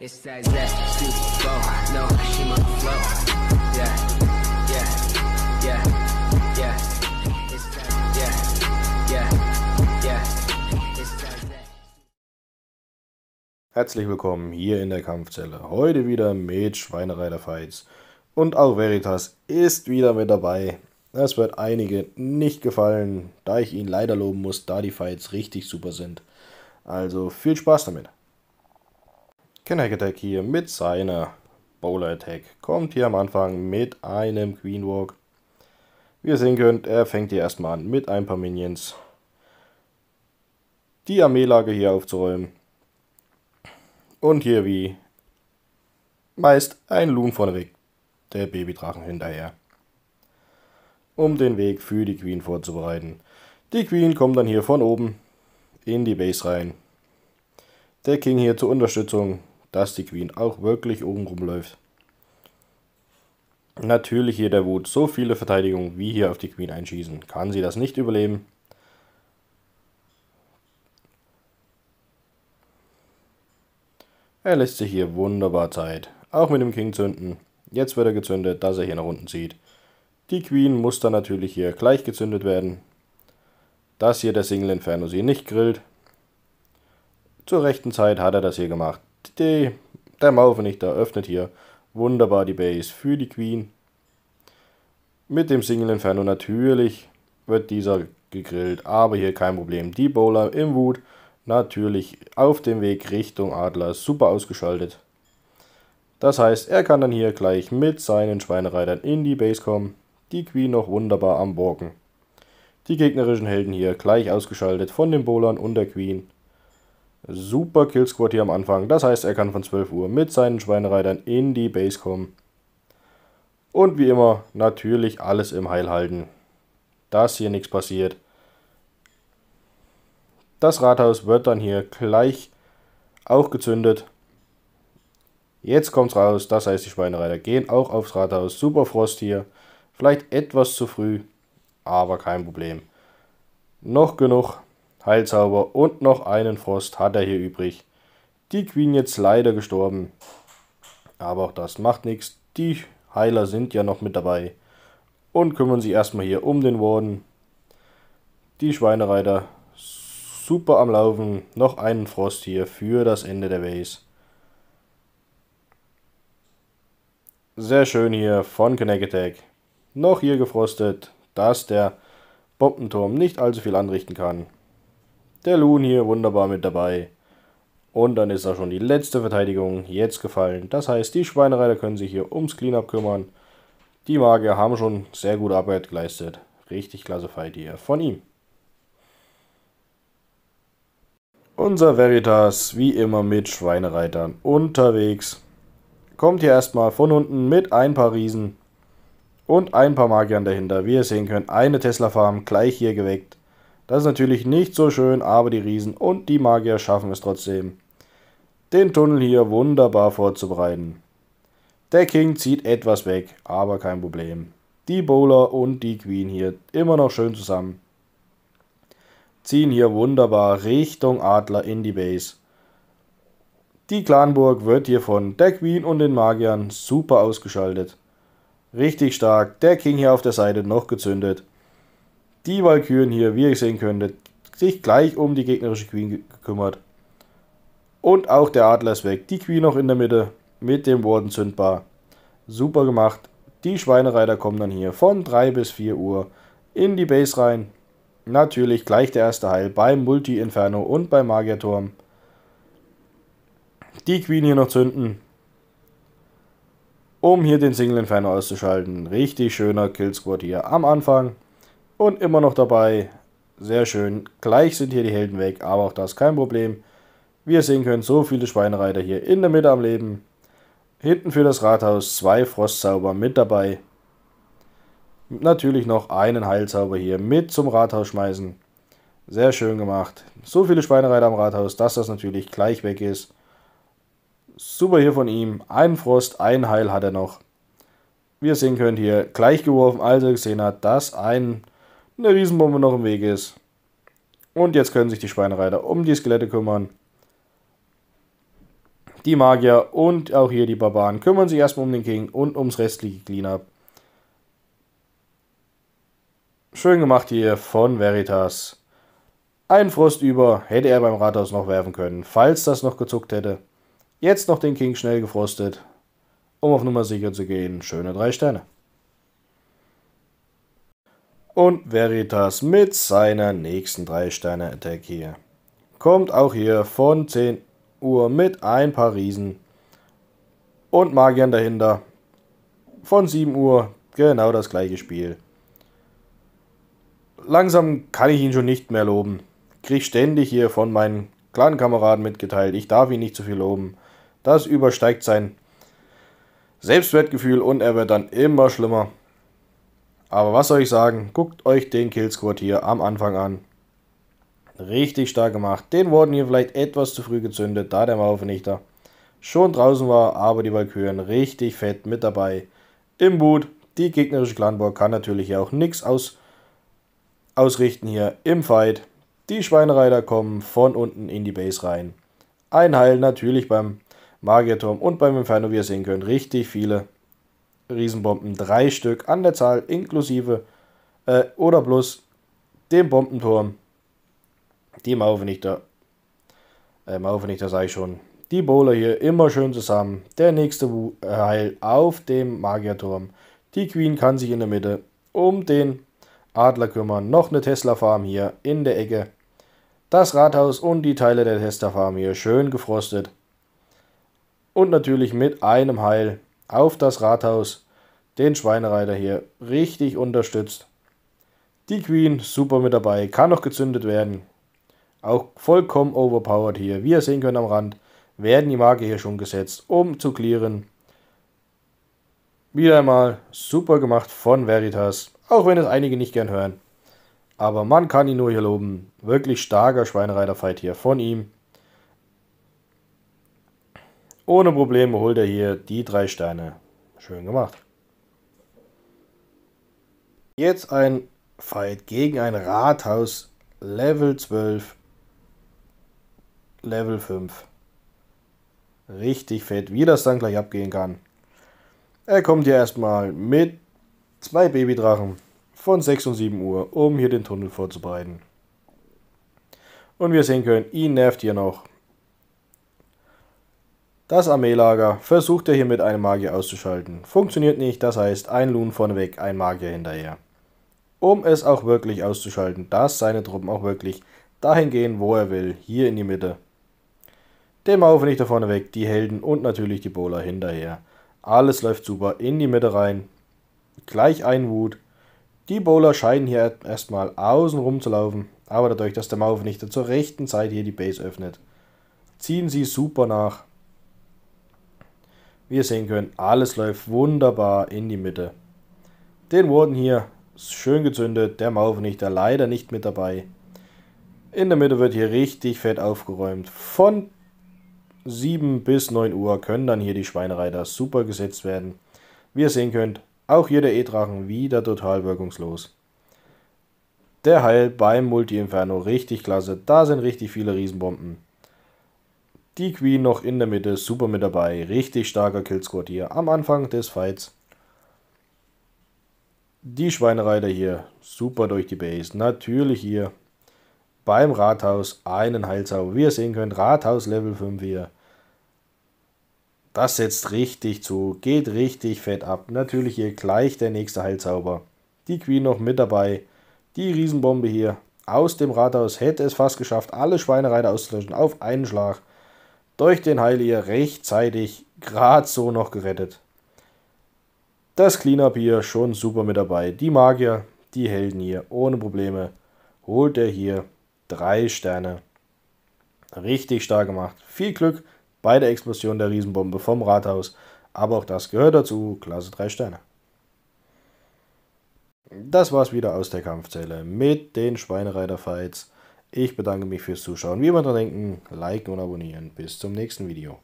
Herzlich willkommen hier in der Kampfzelle. Heute wieder mit Schweinereiter Fights. Und auch Veritas ist wieder mit dabei. Es wird einige nicht gefallen, da ich ihn leider loben muss, da die Fights richtig super sind. Also viel Spaß damit. Kenneck hier mit seiner Bowler Attack kommt hier am Anfang mit einem Queen Walk. Wie ihr sehen könnt, er fängt hier erstmal an mit ein paar Minions. Die Armeelage hier aufzuräumen. Und hier wie meist ein Loon vorneweg, der Babydrachen hinterher. Um den Weg für die Queen vorzubereiten. Die Queen kommt dann hier von oben in die Base rein. Der King hier zur Unterstützung dass die Queen auch wirklich oben rumläuft. Natürlich hier der Wut, so viele Verteidigungen wie hier auf die Queen einschießen. Kann sie das nicht überleben? Er lässt sich hier wunderbar Zeit. Auch mit dem King zünden. Jetzt wird er gezündet, dass er hier nach unten zieht. Die Queen muss dann natürlich hier gleich gezündet werden. Dass hier der Single Inferno sie nicht grillt. Zur rechten Zeit hat er das hier gemacht die, der Mauervernichter öffnet hier wunderbar die Base für die Queen. Mit dem Single Inferno natürlich wird dieser gegrillt, aber hier kein Problem. Die Bowler im Wut natürlich auf dem Weg Richtung Adler super ausgeschaltet. Das heißt, er kann dann hier gleich mit seinen Schweinereitern in die Base kommen. Die Queen noch wunderbar am Borken. Die gegnerischen Helden hier gleich ausgeschaltet von den Bowlern und der Queen. Super Killsquad hier am Anfang. Das heißt, er kann von 12 Uhr mit seinen Schweinereitern in die Base kommen. Und wie immer, natürlich alles im Heil halten. Dass hier nichts passiert. Das Rathaus wird dann hier gleich auch gezündet. Jetzt kommt's raus, das heißt, die Schweinereiter gehen auch aufs Rathaus. Super Frost hier. Vielleicht etwas zu früh, aber kein Problem. Noch genug Heilzauber und noch einen Frost hat er hier übrig. Die Queen jetzt leider gestorben. Aber auch das macht nichts. Die Heiler sind ja noch mit dabei. Und kümmern sich erstmal hier um den Warden. Die Schweinereiter super am Laufen. Noch einen Frost hier für das Ende der Base. Sehr schön hier von Connecticut. Noch hier gefrostet, dass der Bombenturm nicht allzu viel anrichten kann. Der Loon hier wunderbar mit dabei. Und dann ist auch schon die letzte Verteidigung jetzt gefallen. Das heißt, die Schweinereiter können sich hier ums Cleanup kümmern. Die Magier haben schon sehr gute Arbeit geleistet. Richtig klasse Fight hier von ihm. Unser Veritas, wie immer mit Schweinereitern unterwegs. Kommt hier erstmal von unten mit ein paar Riesen und ein paar Magiern dahinter. Wie ihr sehen könnt, eine Tesla-Farm gleich hier geweckt. Das ist natürlich nicht so schön, aber die Riesen und die Magier schaffen es trotzdem, den Tunnel hier wunderbar vorzubereiten. Der King zieht etwas weg, aber kein Problem. Die Bowler und die Queen hier immer noch schön zusammen. Ziehen hier wunderbar Richtung Adler in die Base. Die Clanburg wird hier von der Queen und den Magiern super ausgeschaltet. Richtig stark, der King hier auf der Seite noch gezündet die Valkyren hier, wie ihr sehen könntet, sich gleich um die gegnerische Queen gekümmert. Und auch der Adler ist weg. Die Queen noch in der Mitte mit dem Warden zündbar. Super gemacht. Die Schweinereiter kommen dann hier von 3 bis 4 Uhr in die Base rein. Natürlich gleich der erste Heil beim Multi-Inferno und beim Magierturm. Die Queen hier noch zünden. Um hier den Single-Inferno auszuschalten. Richtig schöner Kill Squad hier am Anfang und immer noch dabei. Sehr schön. Gleich sind hier die Helden weg, aber auch das kein Problem. Wir sehen können so viele Schweinereiter hier in der Mitte am Leben. Hinten für das Rathaus zwei Frostzauber mit dabei. Natürlich noch einen Heilzauber hier mit zum Rathaus schmeißen. Sehr schön gemacht. So viele Schweinereiter am Rathaus, dass das natürlich gleich weg ist. Super hier von ihm. Ein Frost, ein Heil hat er noch. Wir sehen können hier, gleich geworfen, als er gesehen hat, dass ein eine Riesenbombe noch im Weg ist. Und jetzt können sich die Schweinereiter um die Skelette kümmern. Die Magier und auch hier die Barbaren kümmern sich erstmal um den King und ums restliche Cleanup. Schön gemacht hier von Veritas. Ein Frust über hätte er beim Rathaus noch werfen können, falls das noch gezuckt hätte. Jetzt noch den King schnell gefrostet, um auf Nummer sicher zu gehen. Schöne drei Sterne und Veritas mit seiner nächsten 3-Sterne-Attack hier. Kommt auch hier von 10 Uhr mit ein paar Riesen und Magiern dahinter. Von 7 Uhr genau das gleiche Spiel. Langsam kann ich ihn schon nicht mehr loben. Krieg ständig hier von meinen Clan-Kameraden mitgeteilt, ich darf ihn nicht zu viel loben. Das übersteigt sein Selbstwertgefühl und er wird dann immer schlimmer. Aber was soll ich sagen? Guckt euch den Killsquad hier am Anfang an. Richtig stark gemacht. Den wurden hier vielleicht etwas zu früh gezündet, da der Mauervernichter schon draußen war, aber die Walküren richtig fett mit dabei. Im Boot, die gegnerische Clanburg kann natürlich hier auch nichts aus, ausrichten hier im Fight. Die Schweinereiter kommen von unten in die Base rein. Ein Heil natürlich beim Magierturm und beim Inferno, wie ihr sehen könnt, richtig viele Riesenbomben, drei Stück an der Zahl inklusive äh, oder plus dem Bombenturm, die Mauervernichter, äh, Mauervernichter sei schon, die Bowler hier immer schön zusammen, der nächste äh, Heil auf dem Magierturm, die Queen kann sich in der Mitte um den Adler kümmern, noch eine Tesla-Farm hier in der Ecke, das Rathaus und die Teile der Tesla-Farm hier schön gefrostet und natürlich mit einem Heil auf das Rathaus, den Schweinereiter hier richtig unterstützt. Die Queen super mit dabei, kann noch gezündet werden. Auch vollkommen overpowered hier. Wie ihr sehen könnt am Rand, werden die Marke hier schon gesetzt, um zu clearen. Wieder einmal super gemacht von Veritas, auch wenn es einige nicht gern hören. Aber man kann ihn nur hier loben. Wirklich starker Schweinereiter-Fight hier von ihm. Ohne Probleme holt er hier die drei Steine. Schön gemacht. Jetzt ein Fight gegen ein Rathaus. Level 12. Level 5. Richtig fett, wie das dann gleich abgehen kann. Er kommt hier erstmal mit zwei Babydrachen von 6 und 7 Uhr, um hier den Tunnel vorzubereiten. Und wir sehen können, ihn nervt hier noch das Armeelager versucht er hier mit einem Magier auszuschalten. Funktioniert nicht, das heißt ein Loon vorneweg, ein Magier hinterher. Um es auch wirklich auszuschalten, dass seine Truppen auch wirklich dahin gehen, wo er will, hier in die Mitte. Dem Maufenichter vorneweg, die Helden und natürlich die Bowler hinterher. Alles läuft super in die Mitte rein. Gleich ein Wut. Die Bowler scheinen hier erstmal außenrum zu laufen, aber dadurch, dass der Maufenichter zur rechten Zeit hier die Base öffnet, ziehen sie super nach. Wie ihr sehen könnt, alles läuft wunderbar in die Mitte. Den wurden hier schön gezündet, der Maufenichter leider nicht mit dabei. In der Mitte wird hier richtig fett aufgeräumt. Von 7 bis 9 Uhr können dann hier die Schweinereiter super gesetzt werden. Wie ihr sehen könnt, auch hier der E-Drachen wieder total wirkungslos. Der Heil beim Multi-Inferno richtig klasse, da sind richtig viele Riesenbomben. Die Queen noch in der Mitte, super mit dabei. Richtig starker Killsquad hier am Anfang des Fights. Die Schweinereiter hier, super durch die Base. Natürlich hier beim Rathaus einen Heilzauber. Wie ihr sehen könnt, Rathaus Level 5 hier. Das setzt richtig zu, geht richtig fett ab. Natürlich hier gleich der nächste Heilzauber. Die Queen noch mit dabei. Die Riesenbombe hier aus dem Rathaus hätte es fast geschafft, alle Schweinereiter auszulöschen auf einen Schlag durch den Heiliger rechtzeitig gerade so noch gerettet. Das Cleanup hier schon super mit dabei. Die Magier, die Helden hier ohne Probleme. Holt er hier drei Sterne. Richtig stark gemacht. Viel Glück bei der Explosion der Riesenbombe vom Rathaus. Aber auch das gehört dazu. Klasse 3 Sterne. Das war's wieder aus der Kampfzelle mit den Schweinereiter-Fights. Ich bedanke mich fürs Zuschauen. Wie immer dran denken, liken und abonnieren. Bis zum nächsten Video.